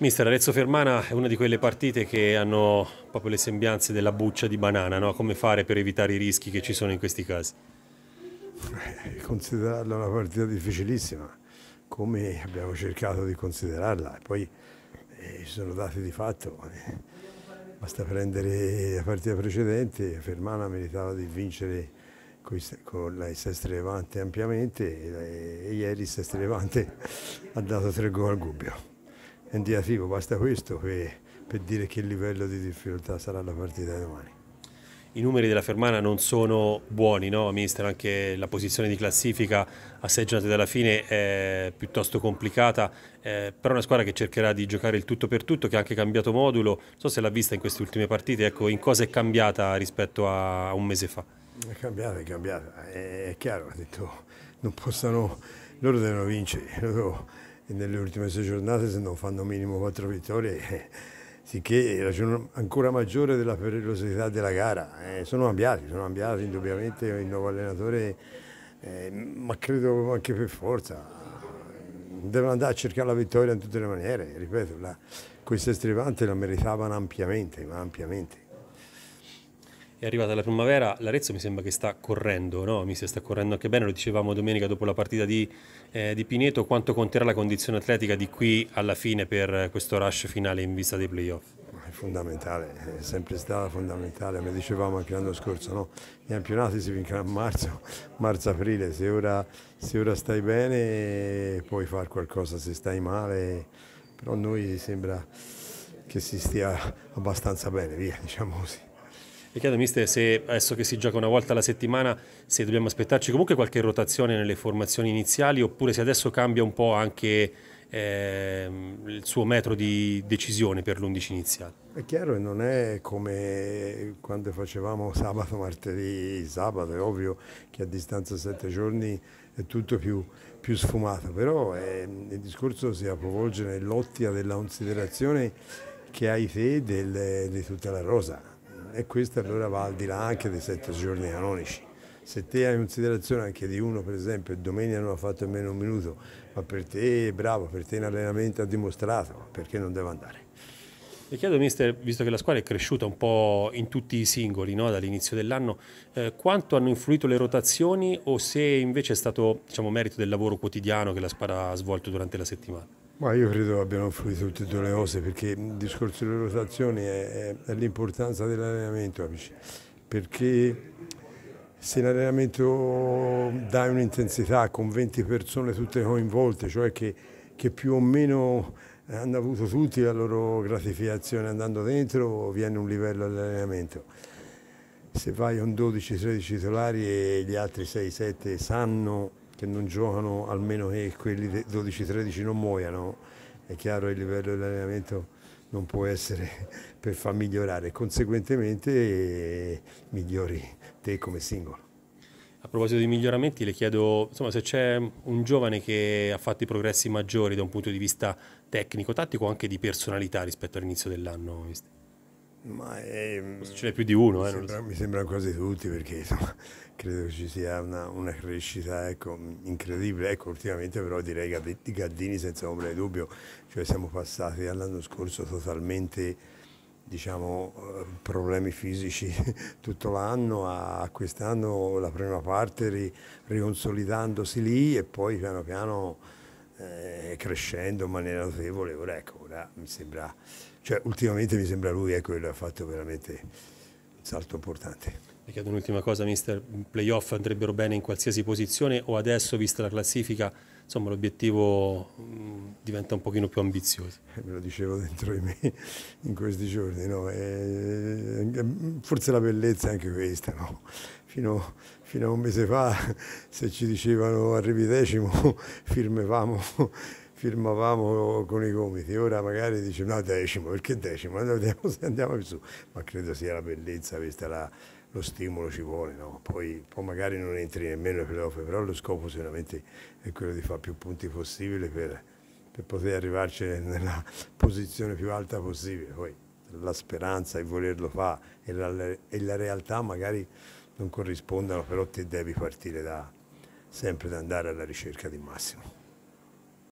Mister, Arezzo Fermana è una di quelle partite che hanno proprio le sembianze della buccia di banana, no? come fare per evitare i rischi che ci sono in questi casi? Eh, considerarla una partita difficilissima, come abbiamo cercato di considerarla, poi eh, ci sono dati di fatto, basta prendere la partita precedente, Fermana meritava di vincere con la Sestri Levante ampiamente e, e ieri Sestri Levante ha dato tre gol al Gubbio in basta questo per, per dire che livello di difficoltà sarà la partita di domani. I numeri della Fermana non sono buoni, no, mister? Anche la posizione di classifica a sei giornate dalla fine è piuttosto complicata, eh, però è una squadra che cercherà di giocare il tutto per tutto, che ha anche cambiato modulo. Non so se l'ha vista in queste ultime partite, ecco, in cosa è cambiata rispetto a un mese fa? È cambiata, è cambiata, è, è chiaro, ha detto, non possano, loro devono vincere, loro nelle ultime sei giornate se non fanno minimo quattro vittorie, eh, sicché ragione ancora maggiore della pericolosità della gara. Eh, sono ambiati, sono ambiati indubbiamente il nuovo allenatore, eh, ma credo anche per forza. Devono andare a cercare la vittoria in tutte le maniere, ripeto, la, questa estrevante la meritavano ampiamente, ma ampiamente è arrivata la primavera, l'Arezzo mi sembra che sta correndo, no? mi sta correndo anche bene, lo dicevamo domenica dopo la partita di, eh, di, Pineto, quanto conterà la condizione atletica di qui alla fine per questo rush finale in vista dei playoff? È fondamentale, è sempre stata fondamentale, come dicevamo anche l'anno scorso, no? i campionati si vincono a marzo, marzo-aprile, se ora, se ora stai bene puoi fare qualcosa, se stai male, però a noi sembra che si stia abbastanza bene, via, diciamo così. E chiedo, mister, se adesso che si gioca una volta alla settimana, se dobbiamo aspettarci comunque qualche rotazione nelle formazioni iniziali oppure se adesso cambia un po' anche eh, il suo metro di decisione per l'11 iniziale. È chiaro che non è come quando facevamo sabato, martedì, sabato, è ovvio che a distanza di sette giorni è tutto più, più sfumato, però è, ehm, il discorso si avvolge nell'ottica della considerazione che hai te del, di tutta la rosa e questa allora va al di là anche dei sette giorni canonici. Se te hai considerazione anche di uno, per esempio, e domenica non ha fatto nemmeno un minuto, ma per te è bravo, per te in allenamento ha dimostrato, perché non deve andare? Le chiedo, mister, visto che la squadra è cresciuta un po' in tutti i singoli no? dall'inizio dell'anno, eh, quanto hanno influito le rotazioni o se invece è stato diciamo, merito del lavoro quotidiano che la squadra ha svolto durante la settimana? Ma io credo abbiano fruito tutte e due le cose perché il discorso delle rotazioni è, è, è l'importanza dell'allenamento, amici. Perché se in allenamento dai un'intensità con 20 persone tutte coinvolte, cioè che, che, più o meno hanno avuto tutti la loro gratificazione andando dentro, viene un livello all'allenamento. Se vai con 12-13 titolari e gli altri 6-7 sanno che non giocano almeno che quelli 12-13 non muoiano. È chiaro che il livello dell'allenamento non può essere per far migliorare, conseguentemente migliori te come singolo. A proposito di miglioramenti, le chiedo insomma, se c'è un giovane che ha fatto i progressi maggiori da un punto di vista tecnico, tattico, o anche di personalità rispetto all'inizio dell'anno. Ma è, mm, ce n'è più di uno, mi, eh, sembra, so. mi sembrano quasi tutti perché insomma, credo che ci sia una, una crescita ecco, incredibile. Ecco, ultimamente però direi di Gaddini senza ombra di dubbio, cioè siamo passati dall'anno scorso totalmente diciamo, eh, problemi fisici tutto l'anno a quest'anno la prima parte ri, riconsolidandosi lì e poi piano piano eh, crescendo in maniera notevole, ora ecco, ora mi sembra, cioè ultimamente mi sembra lui è quello che ha fatto veramente un salto importante. Mi chiedo un'ultima cosa, mister, playoff andrebbero bene in qualsiasi posizione o adesso, vista la classifica, insomma l'obiettivo diventa un pochino più ambizioso. Eh, me lo dicevo dentro di me in questi giorni, no? Eh, e, forse la bellezza è anche questa, no? fino, fino, a un mese fa se ci dicevano arrivi decimo firmavamo, firmavamo con i gomiti, ora magari dice no decimo, perché decimo? Andiamo, andiamo su, ma credo sia la bellezza questa la lo stimolo ci vuole, no? poi, poi, magari non entri nemmeno nei playoff, però lo scopo sicuramente è quello di fare più punti possibile per, per poter arrivarci nella posizione più alta possibile. Poi la speranza e volerlo fare e la, e la realtà magari non corrispondano, però ti devi partire da, sempre da andare alla ricerca di massimo.